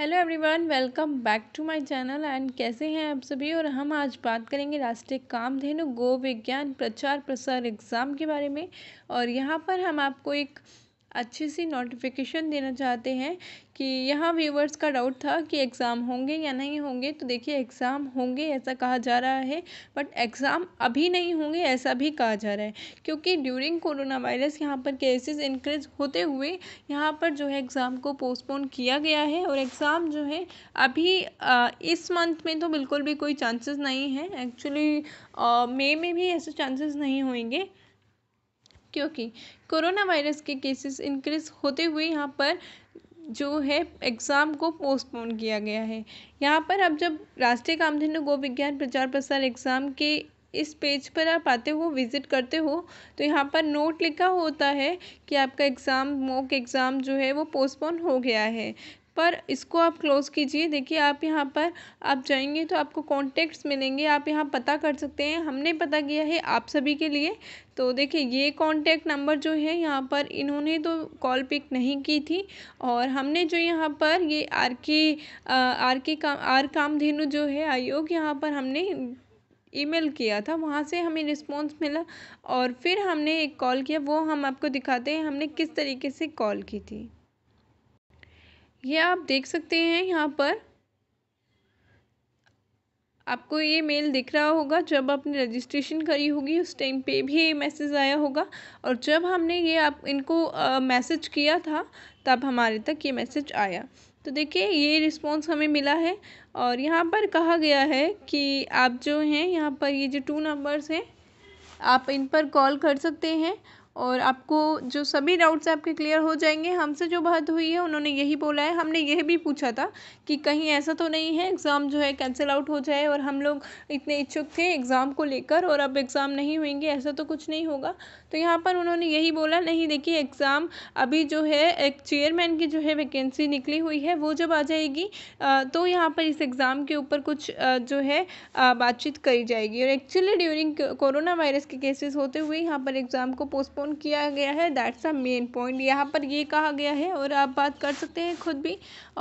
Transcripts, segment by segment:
hello everyone welcome back to my channel and कैसे हैं आप सभी और हम आज बात करेंगे राष्ट्रीय कामधेनु गो विज्ञान प्रचार प्रसार एग्ज़ाम के बारे में और यहाँ पर हम आपको एक अच्छी सी नोटिफ़िकेशन देना चाहते हैं कि यहाँ व्यूवर्स का डाउट था कि एग्ज़ाम होंगे या नहीं होंगे तो देखिए एग्ज़ाम होंगे ऐसा कहा जा रहा है बट एग्ज़ाम अभी नहीं होंगे ऐसा भी कहा जा रहा है क्योंकि ड्यूरिंग कोरोना वायरस यहाँ पर केसेस इंक्रीज होते हुए यहाँ पर जो है एग्ज़ाम को पोस्टपोन किया गया है और एग्ज़ाम जो है अभी आ, इस मंथ में तो बिल्कुल भी कोई चांसेस नहीं है एक्चुअली मई में भी ऐसे चांसेस नहीं होंगे क्योंकि कोरोना वायरस के केसेस इंक्रीज़ होते हुए यहाँ पर जो है एग्ज़ाम को पोस्टपोन किया गया है यहाँ पर अब जब राष्ट्रीय कामधेनु गो विज्ञान प्रचार प्रसार एग्ज़ाम के इस पेज पर आप आते हो विज़िट करते हो तो यहाँ पर नोट लिखा होता है कि आपका एग्ज़ाम मॉक एग्ज़ाम जो है वो पोस्टपोन हो गया है पर इसको आप क्लोज़ कीजिए देखिए आप यहाँ पर आप जाएंगे तो आपको कॉन्टैक्ट्स मिलेंगे आप यहाँ पता कर सकते हैं हमने पता किया है आप सभी के लिए तो देखिए ये कॉन्टैक्ट नंबर जो है यहाँ पर इन्होंने तो कॉल पिक नहीं की थी और हमने जो यहाँ पर ये आर के आर के काम आर कामधेनु जो है आयोग यहाँ पर हमने ईमेल किया था वहाँ से हमें रिस्पॉन्स मिला और फिर हमने एक कॉल किया वो हम आपको दिखाते हैं हमने किस तरीके से कॉल की थी ये आप देख सकते हैं यहाँ पर आपको ये मेल दिख रहा होगा जब आपने रजिस्ट्रेशन करी होगी उस टाइम पे भी ये मैसेज आया होगा और जब हमने ये आप इनको मैसेज किया था तब हमारे तक ये मैसेज आया तो देखिए ये रिस्पॉन्स हमें मिला है और यहाँ पर कहा गया है कि आप जो हैं यहाँ पर ये जो टू नंबर्स हैं आप इन पर कॉल कर सकते हैं और आपको जो सभी डाउट्स आपके क्लियर हो जाएंगे हमसे जो बात हुई है उन्होंने यही बोला है हमने यह भी पूछा था कि कहीं ऐसा तो नहीं है एग्ज़ाम जो है कैंसिल आउट हो जाए और हम लोग इतने इच्छुक थे एग्ज़ाम को लेकर और अब एग्ज़ाम नहीं होंगे ऐसा तो कुछ नहीं होगा तो यहाँ पर उन्होंने यही बोला नहीं देखिए एग्ज़ाम अभी जो है एक चेयरमैन की जो है वैकेंसी निकली हुई है वो जब आ जाएगी तो यहाँ पर इस एग्ज़ाम के ऊपर कुछ जो है बातचीत करी जाएगी और एक्चुअली ड्यूरिंग कोरोना वायरस के केसेस होते हुए यहाँ पर एग्ज़ाम को पोस्टपोन पोस्टपोन किया गया है दैट्स अ मेन पॉइंट यहाँ पर ये कहा गया है और आप बात कर सकते हैं खुद भी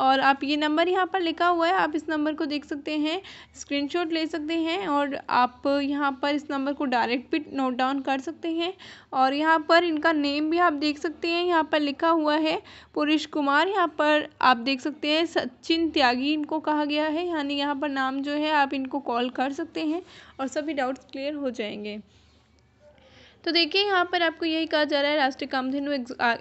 और आप ये नंबर यहाँ पर लिखा हुआ है आप इस नंबर को देख सकते हैं स्क्रीनशॉट ले सकते हैं और आप यहाँ पर इस नंबर को डायरेक्ट भी नोट डाउन कर सकते हैं और यहाँ पर इनका नेम भी आप देख सकते हैं यहाँ पर लिखा हुआ है पुरुष कुमार यहाँ पर आप देख सकते हैं सचिन त्यागी इनको कहा गया है यानी यहाँ पर नाम जो है आप इनको कॉल कर सकते हैं और सभी डाउट्स क्लियर हो जाएंगे तो देखिए यहाँ पर आपको यही कहा जा रहा है राष्ट्रीय कामधेनु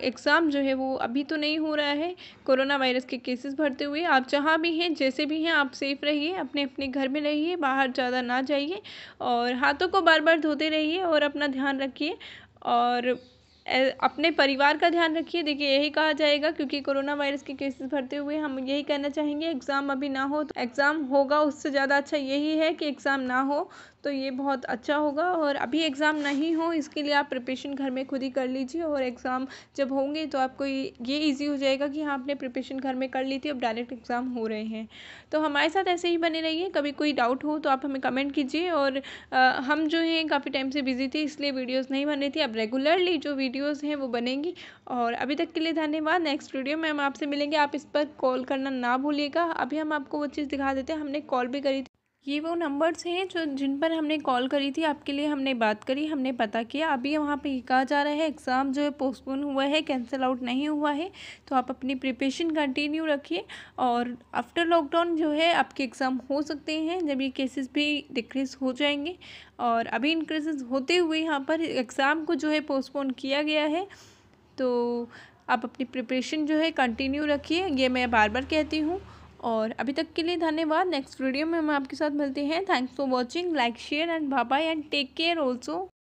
एग्ज़ाम जो है वो अभी तो नहीं हो रहा है कोरोना वायरस के केसेस बढ़ते हुए आप जहाँ भी हैं जैसे भी हैं आप सेफ़ रहिए अपने अपने घर में रहिए बाहर ज़्यादा ना जाइए और हाथों को बार बार धोते रहिए और अपना ध्यान रखिए और अपने परिवार का ध्यान रखिए देखिए यही कहा जाएगा क्योंकि कोरोना वायरस के केसेस बढ़ते हुए हम यही कहना चाहेंगे एग्ज़ाम अभी ना हो तो एग्ज़ाम होगा उससे ज़्यादा अच्छा यही है कि एग्ज़ाम ना हो तो ये बहुत अच्छा होगा और अभी एग्ज़ाम नहीं हो इसके लिए आप प्रिपरेशन घर में खुद ही कर लीजिए और एग्ज़ाम जब होंगे तो आपको ये ईज़ी हो जाएगा कि हाँ आपने प्रिपरेशन घर में कर ली थी अब डायरेक्ट एग्ज़ाम हो रहे हैं तो हमारे साथ ऐसे ही बने रहिए कभी कोई डाउट हो तो आप हमें कमेंट कीजिए और आ, हम जो हैं काफ़ी टाइम से बिज़ी थे इसलिए वीडियोज़ नहीं बन रही थी अब रेगुलरली जो वीडियोज़ हैं वो बनेंगी और अभी तक के लिए धन्यवाद नेक्स्ट वीडियो में हम आपसे मिलेंगे आप इस पर कॉल करना ना भूलिएगा अभी हम आपको वो चीज़ दिखा देते हैं हमने कॉल भी करी थी ये वो नंबर्स हैं जो जिन पर हमने कॉल करी थी आपके लिए हमने बात करी हमने पता किया अभी वहाँ पे ये कहा जा रहा है एग्ज़ाम जो है पोस्टपोन हुआ है कैंसिल आउट नहीं हुआ है तो आप अपनी प्रिपरेशन कंटिन्यू रखिए और आफ्टर लॉकडाउन जो है आपके एग्ज़ाम हो सकते हैं जब ये केसेस भी डिक्रीज़ हो जाएंगे और अभी इनक्रीज होते हुए यहाँ पर एग्ज़ाम को जो है पोस्टपोन किया गया है तो आप अपनी प्रिपरेशन जो है कंटिन्यू रखिए ये मैं बार बार कहती हूँ और अभी तक के लिए धन्यवाद नेक्स्ट वीडियो में हम आपके साथ मिलते हैं thanks for watching like share and bye bye and take care also